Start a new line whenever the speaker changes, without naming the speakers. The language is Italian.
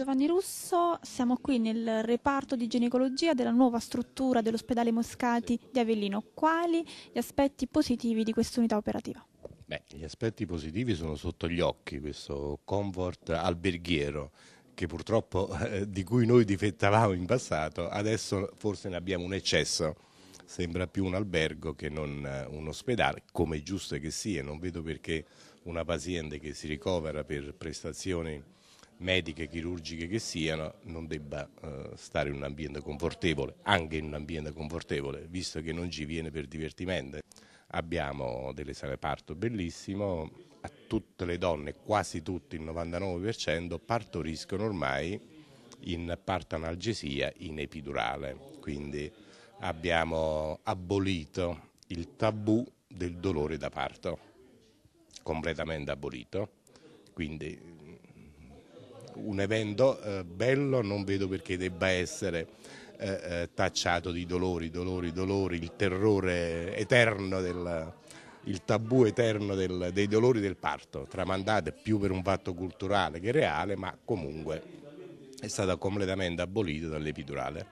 Giovanni Russo, siamo qui nel reparto di ginecologia della nuova struttura dell'ospedale Moscati di Avellino. Quali gli aspetti positivi di quest'unità operativa?
Beh, gli aspetti positivi sono sotto gli occhi, questo comfort alberghiero che purtroppo eh, di cui noi difettavamo in passato, adesso forse ne abbiamo un eccesso. Sembra più un albergo che non eh, un ospedale, come giusto che sia, non vedo perché una paziente che si ricovera per prestazioni mediche, chirurgiche che siano, non debba eh, stare in un ambiente confortevole, anche in un ambiente confortevole, visto che non ci viene per divertimento. Abbiamo delle sale parto bellissime, a tutte le donne, quasi tutte, il 99%, partoriscono ormai in parto analgesia, in epidurale. Quindi abbiamo abolito il tabù del dolore da parto, completamente abolito. Quindi un evento eh, bello non vedo perché debba essere eh, eh, tacciato di dolori, dolori, dolori, il terrore eterno, del, il tabù eterno del, dei dolori del parto, tramandate più per un fatto culturale che reale, ma comunque è stata completamente abolita dall'epidurale.